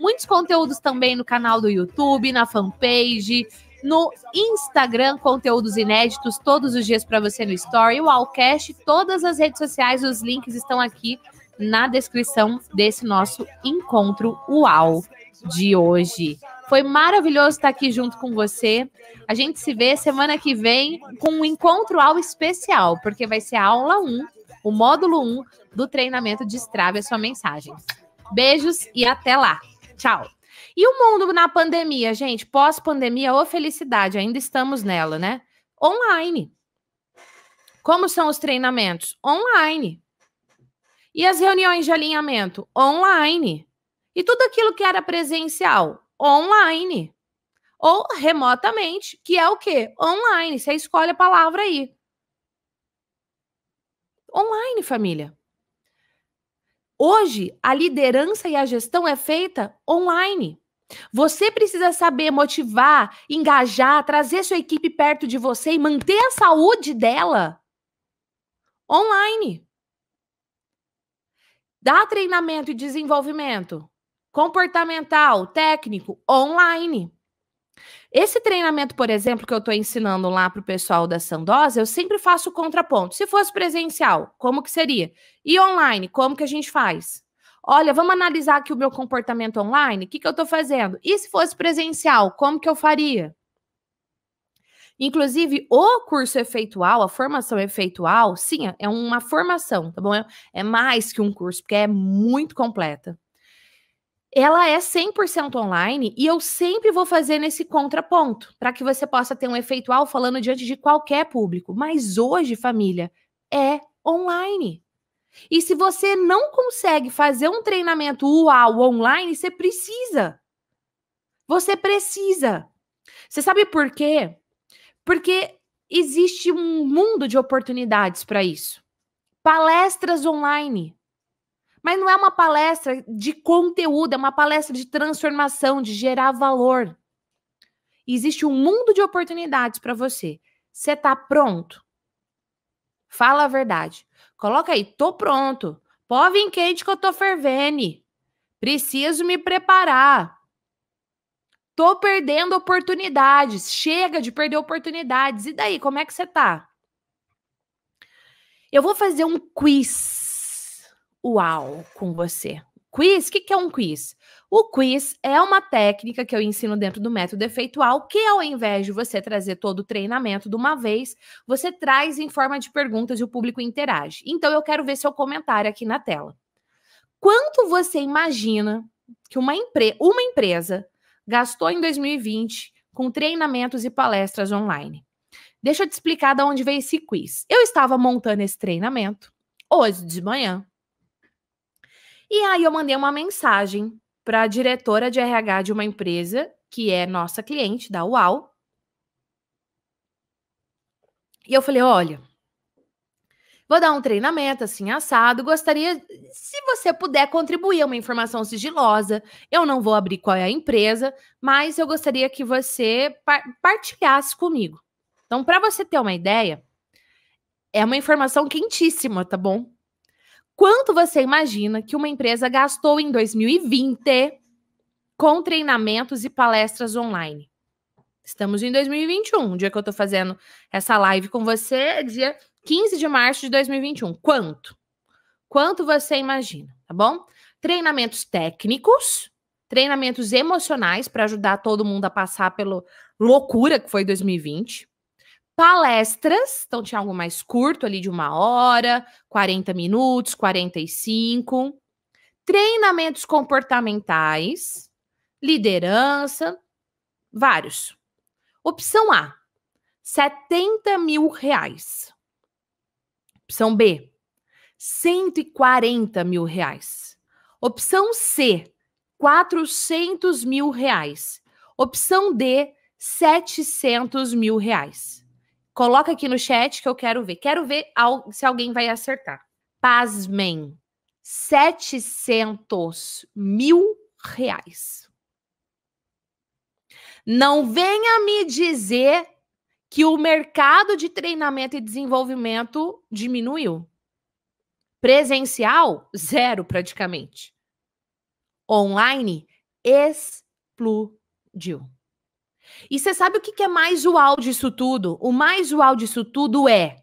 muitos conteúdos também no canal do YouTube, na fanpage, no Instagram, conteúdos inéditos todos os dias para você no Story, o Allcast, todas as redes sociais, os links estão aqui na descrição desse nosso encontro UAU de hoje. Foi maravilhoso estar aqui junto com você. A gente se vê semana que vem com um encontro Ual especial, porque vai ser a aula 1, o módulo 1 do treinamento de Destrave a sua mensagem. Beijos e até lá! Tchau. E o mundo na pandemia, gente? Pós-pandemia, ou felicidade, ainda estamos nela, né? Online. Como são os treinamentos? Online. E as reuniões de alinhamento? Online. E tudo aquilo que era presencial? Online. Ou remotamente, que é o quê? Online. Você escolhe a palavra aí. Online, família. Hoje, a liderança e a gestão é feita online. Você precisa saber motivar, engajar, trazer sua equipe perto de você e manter a saúde dela online. Dá treinamento e desenvolvimento comportamental, técnico, online. Esse treinamento, por exemplo, que eu estou ensinando lá para o pessoal da Sandosa, eu sempre faço o contraponto. Se fosse presencial, como que seria? E online, como que a gente faz? Olha, vamos analisar aqui o meu comportamento online, o que, que eu estou fazendo? E se fosse presencial, como que eu faria? Inclusive, o curso efeitual, a formação efeitual, sim, é uma formação, tá bom? É, é mais que um curso, porque é muito completa ela é 100% online e eu sempre vou fazer nesse contraponto, para que você possa ter um efeito ao falando diante de qualquer público. Mas hoje, família, é online. E se você não consegue fazer um treinamento UAU online, você precisa. Você precisa. Você sabe por quê? Porque existe um mundo de oportunidades para isso. Palestras online, mas não é uma palestra de conteúdo, é uma palestra de transformação, de gerar valor. existe um mundo de oportunidades para você. Você está pronto? Fala a verdade. Coloca aí, tô pronto. Pove em quente que eu tô fervendo. Preciso me preparar. Tô perdendo oportunidades. Chega de perder oportunidades. E daí, como é que você tá? Eu vou fazer um quiz uau com você. Quiz? O que, que é um quiz? O quiz é uma técnica que eu ensino dentro do método efeitual, que ao invés de você trazer todo o treinamento de uma vez, você traz em forma de perguntas e o público interage. Então eu quero ver seu comentário aqui na tela. Quanto você imagina que uma, empre uma empresa gastou em 2020 com treinamentos e palestras online? Deixa eu te explicar de onde veio esse quiz. Eu estava montando esse treinamento hoje de manhã e aí eu mandei uma mensagem para a diretora de RH de uma empresa que é nossa cliente da UAU. E eu falei: olha, vou dar um treinamento assim assado. Gostaria, se você puder contribuir uma informação sigilosa, eu não vou abrir qual é a empresa, mas eu gostaria que você partilhasse comigo. Então, para você ter uma ideia, é uma informação quentíssima, tá bom? Quanto você imagina que uma empresa gastou em 2020 com treinamentos e palestras online? Estamos em 2021. dia que eu estou fazendo essa live com você é dia 15 de março de 2021. Quanto? Quanto você imagina, tá bom? Treinamentos técnicos, treinamentos emocionais para ajudar todo mundo a passar pela loucura que foi 2020 palestras, então tinha algo mais curto ali de uma hora, 40 minutos, 45, treinamentos comportamentais, liderança, vários. Opção A, 70 mil reais. Opção B, 140 mil reais. Opção C, 400 mil reais. Opção D, 700 mil reais. Coloca aqui no chat que eu quero ver. Quero ver se alguém vai acertar. Pasmem. 700 mil reais. Não venha me dizer que o mercado de treinamento e desenvolvimento diminuiu. Presencial, zero praticamente. Online, explodiu. E você sabe o que é mais usual disso tudo? O mais usual disso tudo é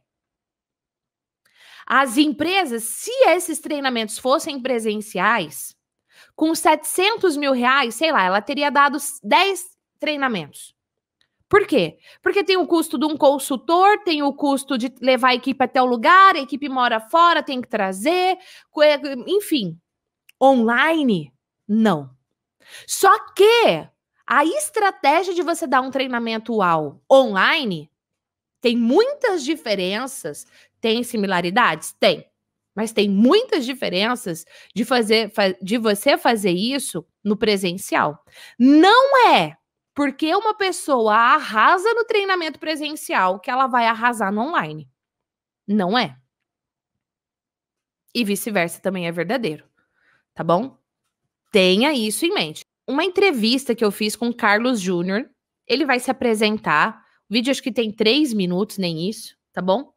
as empresas, se esses treinamentos fossem presenciais, com 700 mil reais, sei lá, ela teria dado 10 treinamentos. Por quê? Porque tem o custo de um consultor, tem o custo de levar a equipe até o lugar, a equipe mora fora, tem que trazer, enfim. Online, não. Só que a estratégia de você dar um treinamento UAU online tem muitas diferenças, tem similaridades? Tem. Mas tem muitas diferenças de fazer de você fazer isso no presencial. Não é porque uma pessoa arrasa no treinamento presencial que ela vai arrasar no online. Não é. E vice-versa também é verdadeiro. Tá bom? Tenha isso em mente uma entrevista que eu fiz com o Carlos Júnior. Ele vai se apresentar. O vídeo acho que tem três minutos, nem isso, tá bom?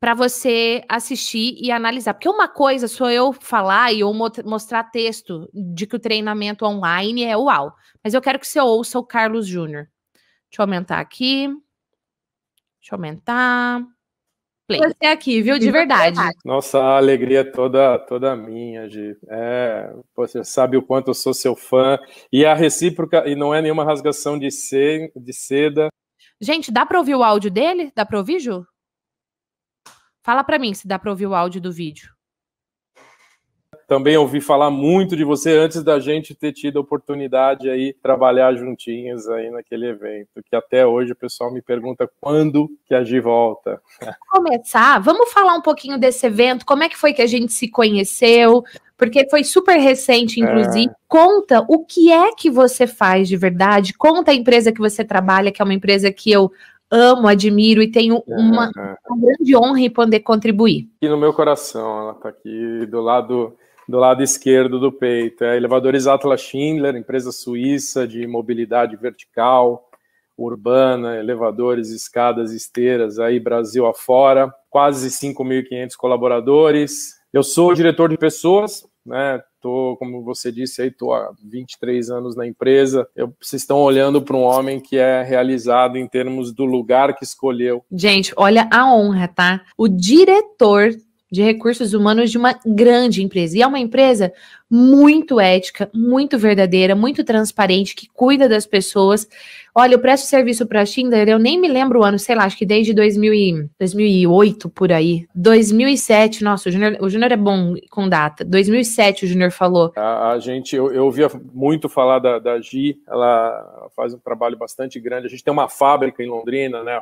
Para você assistir e analisar. Porque uma coisa sou eu falar e eu mostrar texto de que o treinamento online é uau. Mas eu quero que você ouça o Carlos Júnior. Deixa eu aumentar aqui. Deixa eu aumentar. Você aqui, viu? De verdade. Nossa, a alegria é toda toda minha, Gi. É, você sabe o quanto eu sou seu fã. E a recíproca, e não é nenhuma rasgação de, de seda. Gente, dá para ouvir o áudio dele? Dá para ouvir, Ju? Fala para mim se dá para ouvir o áudio do vídeo também ouvi falar muito de você antes da gente ter tido a oportunidade aí trabalhar juntinhos aí naquele evento, que até hoje o pessoal me pergunta quando que a Gi volta. Vamos começar, vamos falar um pouquinho desse evento, como é que foi que a gente se conheceu, porque foi super recente, inclusive. É. Conta o que é que você faz de verdade, conta a empresa que você trabalha, que é uma empresa que eu amo, admiro e tenho uma, é. uma grande honra em poder contribuir. E no meu coração, ela está aqui do lado do lado esquerdo do peito. É elevadores Atlas Schindler, empresa suíça de mobilidade vertical, urbana, elevadores, escadas, esteiras, aí Brasil afora, quase 5.500 colaboradores. Eu sou diretor de pessoas, né? Tô, como você disse aí, tô há 23 anos na empresa. Eu, vocês estão olhando para um homem que é realizado em termos do lugar que escolheu. Gente, olha a honra, tá? O diretor de recursos humanos de uma grande empresa. E é uma empresa muito ética, muito verdadeira, muito transparente, que cuida das pessoas. Olha, eu presto serviço para a Schindler, eu nem me lembro o ano, sei lá, acho que desde 2000 2008 por aí. 2007, nossa, o Júnior o Junior é bom com data. 2007 o Júnior falou. A, a, gente, eu, eu ouvia muito falar da, da Gi, ela faz um trabalho bastante grande. A gente tem uma fábrica em Londrina, né?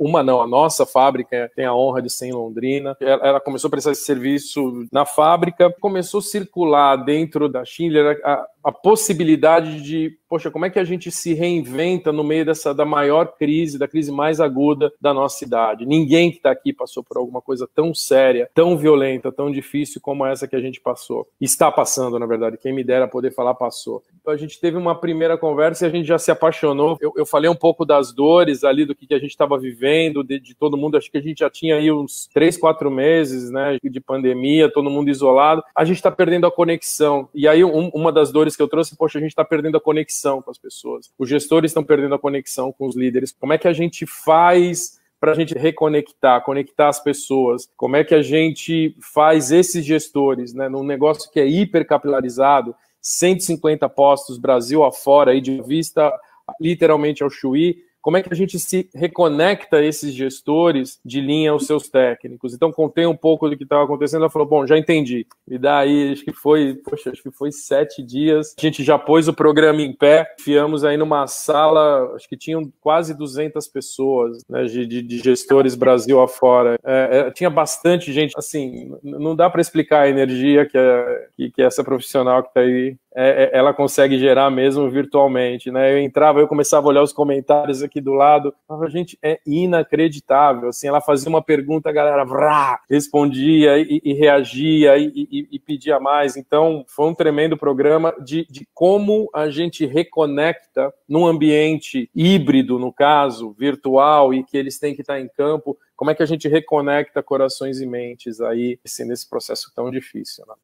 Uma não, a nossa fábrica tem a honra de ser em Londrina. Ela, ela começou a prestar esse serviço na fábrica, começou a circular dentro da Schindler, a, a possibilidade de, poxa, como é que a gente se reinventa no meio dessa da maior crise, da crise mais aguda da nossa cidade? Ninguém que está aqui passou por alguma coisa tão séria, tão violenta, tão difícil como essa que a gente passou. Está passando, na verdade. Quem me dera poder falar passou. Então a gente teve uma primeira conversa e a gente já se apaixonou. Eu, eu falei um pouco das dores ali do que, que a gente estava vivendo, de, de todo mundo. Acho que a gente já tinha aí uns três, quatro meses, né, de pandemia, todo mundo isolado. A gente está perdendo a conexão. E aí um, uma das dores gestores que eu trouxe, poxa, a gente está perdendo a conexão com as pessoas. Os gestores estão perdendo a conexão com os líderes. Como é que a gente faz para a gente reconectar, conectar as pessoas? Como é que a gente faz esses gestores, né, num negócio que é hipercapilarizado, 150 postos Brasil afora, aí de vista literalmente ao Chuí, como é que a gente se reconecta esses gestores de linha aos seus técnicos? Então, contei um pouco do que estava acontecendo. Ela falou: Bom, já entendi. E daí acho que foi, poxa, acho que foi sete dias. A gente já pôs o programa em pé, fiamos aí numa sala, acho que tinham quase 200 pessoas, né, de, de gestores Brasil afora. É, é, tinha bastante gente, assim, não dá para explicar a energia que, é, que, que é essa profissional que está aí é, é, ela consegue gerar mesmo virtualmente, né? Eu entrava, eu começava a olhar os comentários aqui do lado, falava, gente, é inacreditável, assim, ela fazia uma pergunta, a galera vrá, respondia e, e reagia e, e, e, pedia mais, então foi um tremendo programa de, de como a gente reconecta num ambiente híbrido, no caso, virtual, e que eles têm que estar em campo, como é que a gente reconecta corações e mentes aí assim, nesse processo tão difícil. Né?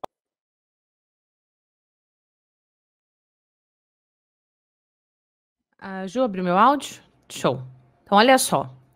Ah, Ju, abriu meu áudio? Show. Então, olha só.